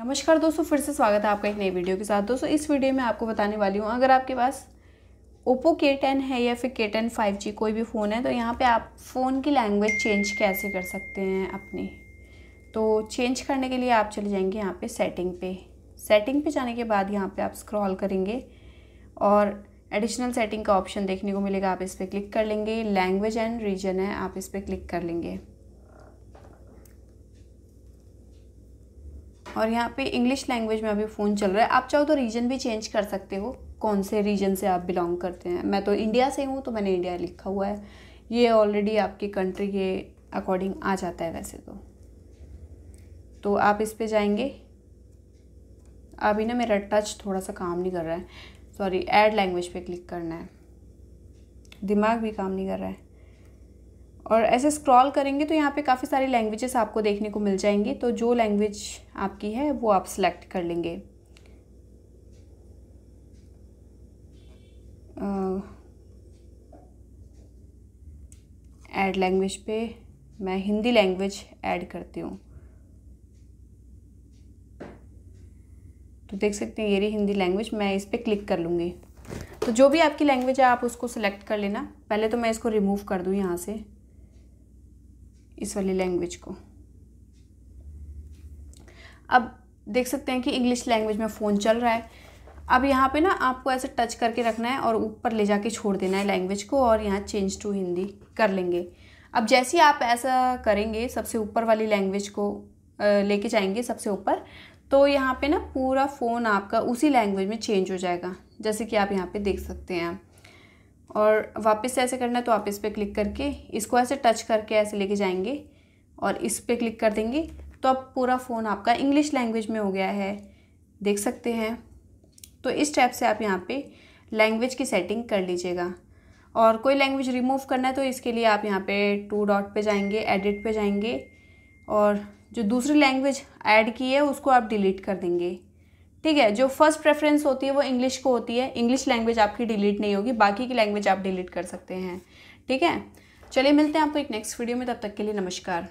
नमस्कार दोस्तों फिर से स्वागत है आपका एक नई वीडियो के साथ दोस्तों इस वीडियो में आपको बताने वाली हूँ अगर आपके पास ओप्पो के टेन है या फिर के टेन फाइव जी कोई भी फ़ोन है तो यहाँ पे आप फ़ोन की लैंग्वेज चेंज कैसे कर सकते हैं अपनी तो चेंज करने के लिए आप चले जाएंगे यहाँ पे सेटिंग पे सेटिंग पे जाने के बाद यहाँ पे आप स्क्रॉल करेंगे और एडिशनल सेटिंग का ऑप्शन देखने को मिलेगा आप इस पर क्लिक कर लेंगे लैंग्वेज एंड रीजन है आप इस पर क्लिक कर लेंगे और यहाँ पे इंग्लिश लैंग्वेज में अभी फ़ोन चल रहा है आप चाहो तो रीजन भी चेंज कर सकते हो कौन से रीजन से आप बिलोंग करते हैं मैं तो इंडिया से हूँ तो मैंने इंडिया लिखा हुआ है ये ऑलरेडी आपकी कंट्री के अकॉर्डिंग आ जाता है वैसे तो तो आप इस पर जाएंगे अभी ना मेरा टच थोड़ा सा काम नहीं कर रहा है सॉरी एड लैंग्वेज पे क्लिक करना है दिमाग भी काम नहीं कर रहा है और ऐसे स्क्रॉल करेंगे तो यहाँ पे काफ़ी सारी लैंग्वेजेस आपको देखने को मिल जाएंगी तो जो लैंग्वेज आपकी है वो आप सिलेक्ट कर लेंगे ऐड लैंग्वेज पे मैं हिंदी लैंग्वेज ऐड करती हूँ तो देख सकते हैं ये रही हिंदी लैंग्वेज मैं इस पर क्लिक कर लूँगी तो जो भी आपकी लैंग्वेज है आप उसको सिलेक्ट कर लेना पहले तो मैं इसको रिमूव कर दूँ यहाँ से इस वाली लैंग्वेज को अब देख सकते हैं कि इंग्लिश लैंग्वेज में फ़ोन चल रहा है अब यहाँ पे ना आपको ऐसे टच करके रखना है और ऊपर ले जाके छोड़ देना है लैंग्वेज को और यहाँ चेंज टू हिंदी कर लेंगे अब जैसे ही आप ऐसा करेंगे सबसे ऊपर वाली लैंग्वेज को लेके जाएंगे सबसे ऊपर तो यहाँ पे ना पूरा फ़ोन आपका उसी लैंग्वेज में चेंज हो जाएगा जैसे कि आप यहाँ पे देख सकते हैं और वापस से ऐसे करना है तो आप इस पर क्लिक करके इसको ऐसे टच करके ऐसे लेके जाएंगे और इस पर क्लिक कर देंगे तो अब पूरा फ़ोन आपका इंग्लिश लैंग्वेज में हो गया है देख सकते हैं तो इस टाइप से आप यहाँ पे लैंग्वेज की सेटिंग कर लीजिएगा और कोई लैंग्वेज रिमूव करना है तो इसके लिए आप यहाँ पे टू डॉट पे जाएंगे एडिट पे जाएंगे और जो दूसरी लैंग्वेज ऐड की है उसको आप डिलीट कर देंगे ठीक है जो फर्स्ट प्रेफरेंस होती है वो इंग्लिश को होती है इंग्लिश लैंग्वेज आपकी डिलीट नहीं होगी बाकी की लैंग्वेज आप डिलीट कर सकते हैं ठीक है चलिए मिलते हैं आपको एक नेक्स्ट वीडियो में तब तक के लिए नमस्कार